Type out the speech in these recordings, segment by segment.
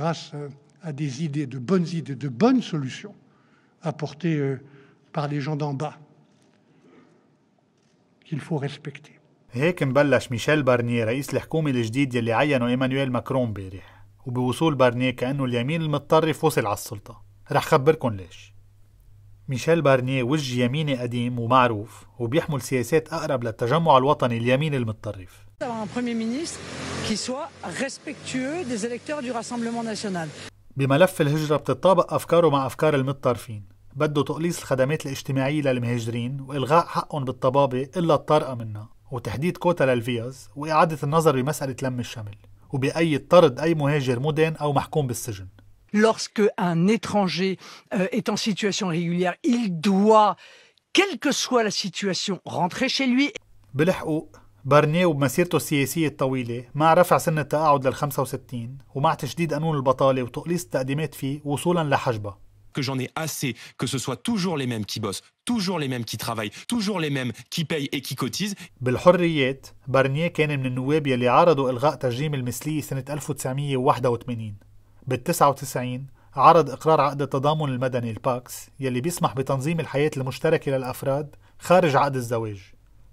grâce à des idées, de bonnes idées, de bonnes solutions apportées euh, par les gens d'en bas qu'il faut respecter. هيك مبلش ميشيل بارني رئيس الحكومة الجديد يلي عينه ايمانويل ماكرون امبارح وبوصول بارني كأنه اليمين المتطرف وصل على السلطة رح خبركن ليش ميشيل بارني وجه يميني قديم ومعروف وبيحمل سياسات أقرب للتجمع الوطني اليمين المتطرف d'avoir un Premier ministre qui soit respectueux des électeurs du Rassemblement national. بملف الهجرة بتتطابق أفكاره مع أفكار المتطرفين بده تقليص الخدمات الاجتماعية للمهاجرين وإلغاء حقهم بالطبابة إلا الطارئة منها وتحديد كوتا للفيز وإعادة النظر بمسألة لم الشمل وبأيد طرد أي مهاجر مدان أو محكوم بالسجن Lorsque un étranger est en situation régulière, il doit, quelle que soit la situation, rentrer chez lui. بالحقوق برنيه وبمسيرته السياسية الطويلة مع رفع سن التقاعد لل 65 ومع تشديد قانون البطالة وتقليص التقديمات فيه وصولا لحجبة que j'en ai assez que ce soit toujours les mêmes qui bossent, toujours les mêmes qui travaillent, toujours les mêmes qui payent et qui cotisent. بالحريات بارنيه كان من النواب يلي عارضوا إلغاء تجريم المثلية سنة 1981 بال 99 عرض إقرار عقد التضامن المدني الباكس يلي بيسمح بتنظيم الحياة المشتركة للأفراد خارج عقد الزواج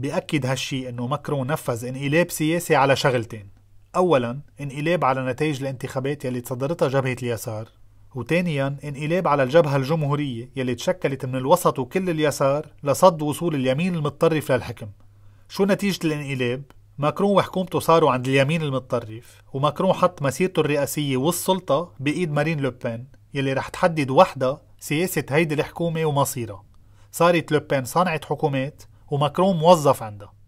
بأكد هالشي أنه ماكرون نفذ انقلاب سياسي على شغلتين أولا انقلاب على نتائج الانتخابات يلي تصدرتها جبهة اليسار وثانيا انقلاب على الجبهة الجمهورية يلي تشكلت من الوسط وكل اليسار لصد وصول اليمين المتطرف للحكم شو نتيجة الانقلاب؟ ماكرون وحكومته صاروا عند اليمين المتطرف وماكرون حط مسيرته الرئاسية والسلطة بإيد مارين لوبان يلي رح تحدد وحدها سياسة هيدي الحكومة ومصيرها صارت لوبان صانعة حكومات وماكرون موظف عنده